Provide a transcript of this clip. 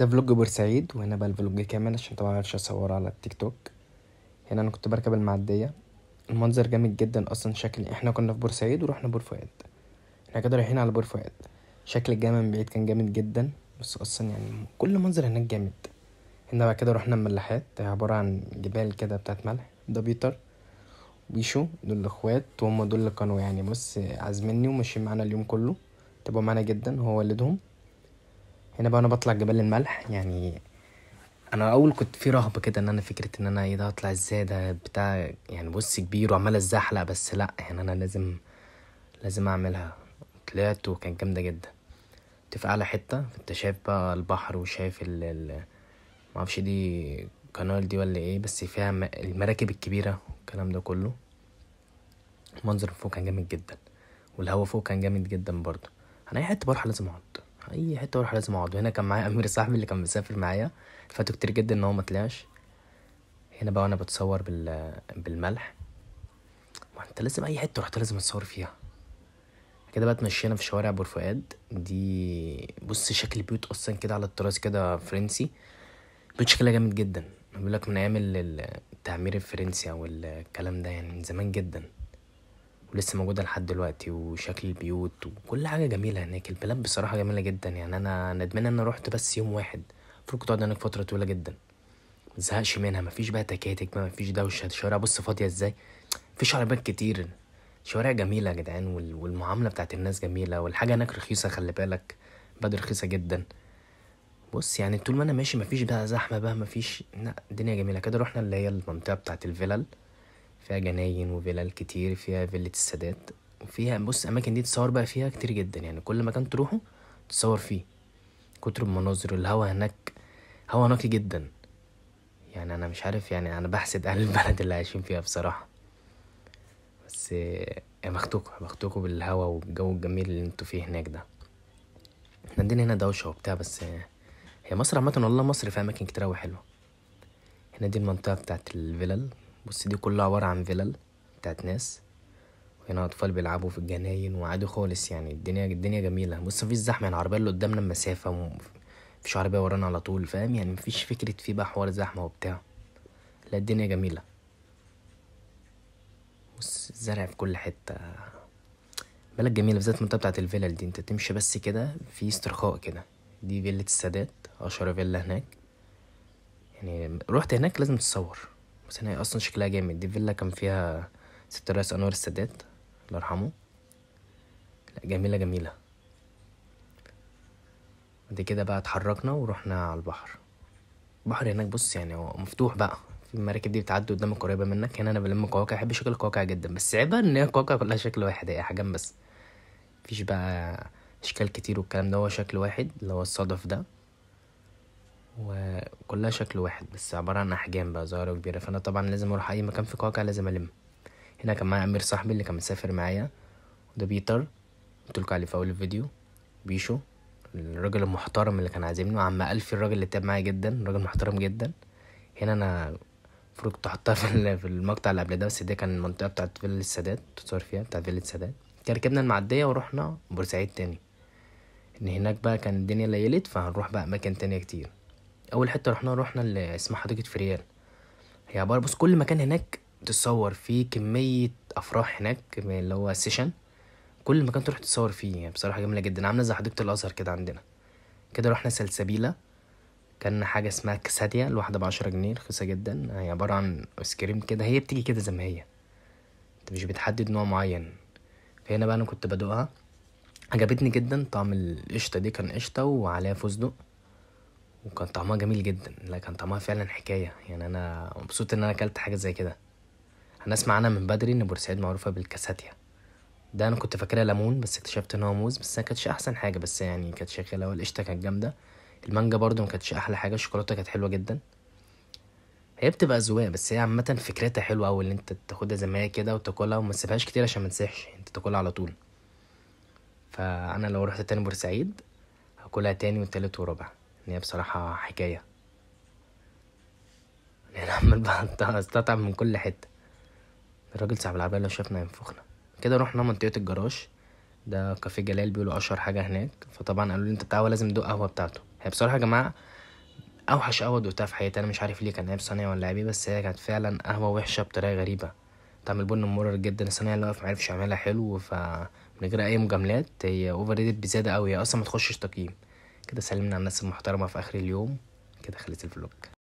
ده فلوج بورسعيد وهنا بقى الفلوج كامل عشان طبعا معرفش اصوره على التيك توك هنا انا كنت بركب المعديه المنظر جامد جدا اصلا شكل احنا كنا في بورسعيد ورحنا بور فؤاد احنا كده رايحين على بور فؤاد شكل الجامع من بعيد كان جامد جدا بس اصلا يعني كل منظر هناك جامد هنا بعد كده رحنا الملاحات عباره عن جبال كده بتاعت ملح ده بيتر بيشو دول الاخوات وهم دول اللي كانوا يعني بص عازميني وماشيين معانا اليوم كله تابعوا معانا جدا هو والدهم هنا بقى انا بطلع جبال الملح يعني انا اول كنت في رهبه كده ان انا فكره ان انا ايه ده اطلع ازاي ده بتاع يعني بص كبير وعمال ازحلق بس لا يعني انا لازم لازم اعملها طلعت وكان جامده جدا كنت في اعلى حته كنت شايف بقى البحر وشايف ال, ال... معرفش دي قنال دي ولا ايه بس فيها المراكب الكبيره والكلام ده كله المنظر فوق كان جامد جدا والهوا فوق كان جامد جدا برضه انا اي حته بروح لازم اقعد اي حته اروح لازم اقعد وهنا كان معايا امير صاحبي اللي كان مسافر معايا فاتوا كتير جدا ان هو ما طلعش هنا بقى وانا بتصور بال بالملح ما انت لازم اي حته رحت لازم اتصور فيها كده بقى اتمشينا في شوارع بورفؤاد دي بص شكل البيوت اصلا كده على الطراز كده فرنسي بيوت شكلها جامد جدا بيقول لك من ايام التعمير الفرنسي او الكلام ده يعني من زمان جدا ولسه موجودة لحد دلوقتي وشكل البيوت وكل حاجة جميلة هناك البلاد بصراحة جميلة جدا يعني أنا ندمان إن أنا روحت بس يوم واحد المفروض كنت أقعد هناك فترة طويلة جدا متزهقش منها مفيش بقى تكاتك بقى مفيش دوشة الشوارع بص فاضية ازاي مفيش عربيات كتير شوارع جميلة يا جدعان والمعاملة بتاعت الناس جميلة والحاجة هناك رخيصة خلي بالك بلد رخيصة جدا بص يعني طول ما انا ماشي مفيش بقى زحمة بقى مفيش لا الدنيا جميلة كده رحنا اللي هي المنطقة بتاعت الفلل فيها جناين وفيلل كتير فيها فيلة السادات وفيها بص الأماكن دي تتصور بقى فيها كتير جدا يعني كل مكان تروحه تتصور فيه كتر المناظر الهوا هناك هوا نقي جدا يعني أنا مش عارف يعني أنا بحسد أهل البلد اللي عايشين فيها بصراحة بس بختكوا بختكوا بالهوا والجو الجميل اللي انتوا فيه هناك ده احنا عندنا هنا دوشة وبتاع بس هي مصر عامة والله مصر فيها أماكن كتير أوي حلوة هنا دي المنطقة بتاعت الفلل بص دي كلها عبارة عن فلل بتاعت ناس وهنا أطفال بيلعبوا في الجناين وعادي خالص يعني الدنيا الدنيا جميلة بص مفيش زحمة يعني العربية اللي قدامنا مسافة مفيش عربية ورانا على طول فاهم يعني مفيش فكرة في بقى حوار زحمة وبتاع لا الدنيا جميلة بص الزرع في كل حتة بلد جميلة بالذات المنطقة بتاعت الفلل دي انت تمشي بس كده في استرخاء كده دي فيلة السادات أشهر فيلا هناك يعني رحت هناك لازم تتصور بس هنا اصلا شكلها جامد دي فيلا كان فيها ست الرئيس انور السادات الله يرحمه لا جميله جميله بعد كده بقى اتحركنا ورحنا على البحر البحر هناك بص يعني هو مفتوح بقى في المراكب دي بتعدي قدامك قريبه منك هنا انا بلم قواقع بحب شكل القواقع جدا بس عيبها ان هي القواقع كلها شكل واحد هي حاجه بس مفيش بقى اشكال كتير والكلام ده هو شكل واحد اللي هو الصدف ده وكلها شكل واحد بس عبارة عن أحجام بقى صغيرة وكبيرة فأنا طبعا لازم أروح أي مكان في كوكا لازم ألم هنا كان معايا أمير صاحبي اللي كان مسافر معايا وده بيتر قلتلكوا عليه في أول الفيديو بيشو الراجل المحترم اللي كان عازمني وعم ألفي الراجل اللي تاب معايا جدا راجل محترم جدا هنا أنا المفروض كنت أحطها في المقطع اللي قبل ده بس دي كان المنطقة بتاعت فيلا السادات تتصور فيها بتاعت فيلا السادات ركبنا المعدية ورحنا بورسعيد تاني ان هناك بقى كان الدنيا ليلت فهنروح بقى اماكن تانية كتير اول حته رحنا رحنا اللي اسمها حديقه فريال هي عباره بص كل مكان هناك تتصور فيه كميه افراح هناك اللي هو سيشن كل مكان تروح تتصور فيه يعني بصراحه جميله جدا عامله زي حديقه الازهر كده عندنا كده رحنا سلسبيله كان حاجة اسمها كساديا الواحدة بعشرة جنيه رخيصة جدا هي عبارة عن ايس كريم كده هي بتيجي كده زي ما هي انت مش بتحدد نوع معين فهنا بقى انا كنت بدوقها عجبتني جدا طعم القشطة دي كان قشطة وعليها فستق وكان طعمها جميل جدا لا كان طعمها فعلا حكايه يعني انا مبسوط ان انا اكلت حاجه زي كده انا اسمع من بدري ان بورسعيد معروفه بالكاساتيا ده انا كنت فاكرها ليمون بس اكتشفت ان هو موز بس ما كانتش احسن حاجه بس يعني كانت شغاله والقشطه كانت جامده المانجا برضو ما كانتش احلى حاجه الشوكولاته كانت حلوه جدا هي بتبقى اذواق بس هي عامه فكرتها حلوه اوي ان انت تاخدها زي ما هي كده وتاكلها وما تسيبهاش كتير عشان ما تسيحش يعني انت تاكلها على طول فانا لو رحت تاني بورسعيد هاكلها تاني وتالت ورابع ان هي بصراحه حكايه انا عمال بستطعم من كل حته الراجل صاحب العربيه لو شافنا ينفخنا كده رحنا منطقه الجراج ده كافيه جلال بيقولوا اشهر حاجه هناك فطبعا قالوا لي انت تعالى لازم تدوق قهوه بتاعته هي بصراحه يا جماعه اوحش قهوه دوقتها في حياتي انا مش عارف ليه كان عيب صنايعي ولا عيبي بس هي كانت فعلا قهوه وحشه بطريقه غريبه طعم البن مرر جدا الصينيه اللي واقف معرفش يعملها حلو ف من غير اي مجاملات هي اوفر ريتد بزياده قوي هي اصلا ما تخشش تقييم كده سلمنا على الناس المحترمة في آخر اليوم كده خليت الفلوج